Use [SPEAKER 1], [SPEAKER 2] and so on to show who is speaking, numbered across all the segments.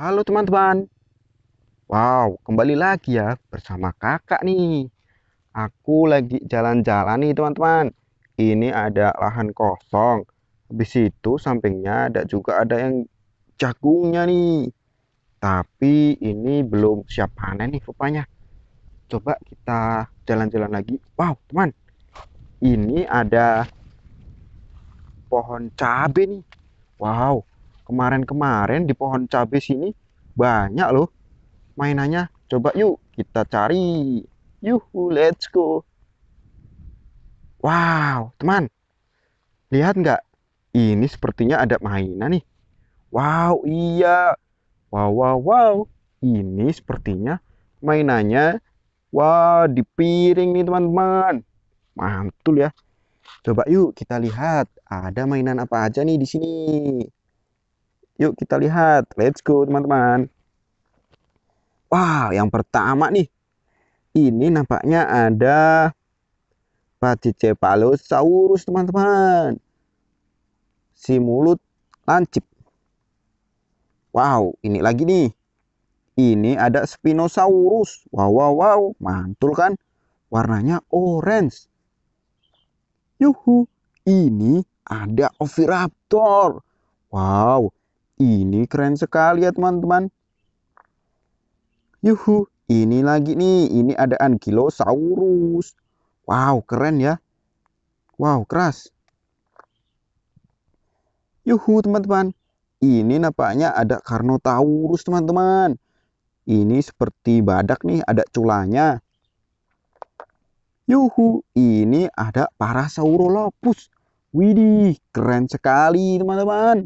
[SPEAKER 1] Halo teman-teman. Wow, kembali lagi ya bersama kakak nih. Aku lagi jalan-jalan nih teman-teman. Ini ada lahan kosong. Habis itu sampingnya ada juga ada yang jagungnya nih. Tapi ini belum siap panen nih rupanya. Coba kita jalan-jalan lagi. Wow, teman. Ini ada pohon cabe nih. Wow, kemarin-kemarin di pohon cabai sini banyak loh mainannya coba yuk kita cari yuhu let's go wow teman lihat nggak ini sepertinya ada mainan nih wow iya wow wow wow ini sepertinya mainannya wow, di piring nih teman-teman mantul ya coba yuk kita lihat ada mainan apa aja nih di sini Yuk kita lihat. Let's go teman-teman. Wah, yang pertama nih. Ini nampaknya ada Pachycephalosaurus teman-teman. Si mulut lancip. Wow, ini lagi nih. Ini ada Spinosaurus. Wow, wow, wow. Mantul kan? Warnanya orange. Yuhu. Ini ada Oviraptor. Wow, ini keren sekali ya teman-teman. Yuhu, ini lagi nih. Ini ada Ankylosaurus. Wow, keren ya. Wow, keras. Yuhu teman-teman. Ini nampaknya ada Carnotaurus teman-teman. Ini seperti badak nih, ada culanya. Yuhu, ini ada Parasaurolophus. Widih, keren sekali teman-teman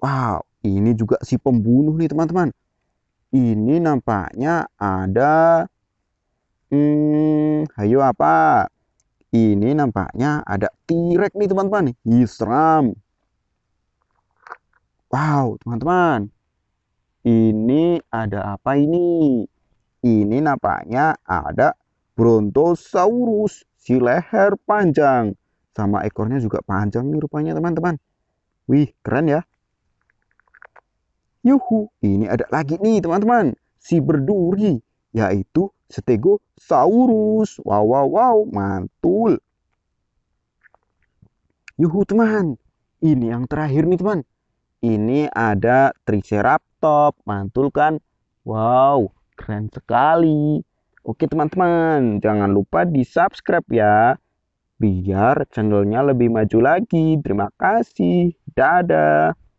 [SPEAKER 1] wow ini juga si pembunuh nih teman-teman ini nampaknya ada hmm ayo apa ini nampaknya ada t-rex nih teman-teman hisram wow teman-teman ini ada apa ini ini nampaknya ada brontosaurus si leher panjang sama ekornya juga panjang nih rupanya teman-teman wih keren ya Yuhu, ini ada lagi nih teman-teman. Si berduri, yaitu Stegosaurus. Wow, wow, wow, mantul. Yuhu teman, ini yang terakhir nih teman. Ini ada Triceratops, mantul kan? Wow, keren sekali. Oke teman-teman, jangan lupa di subscribe ya. Biar channelnya lebih maju lagi. Terima kasih. Dadah.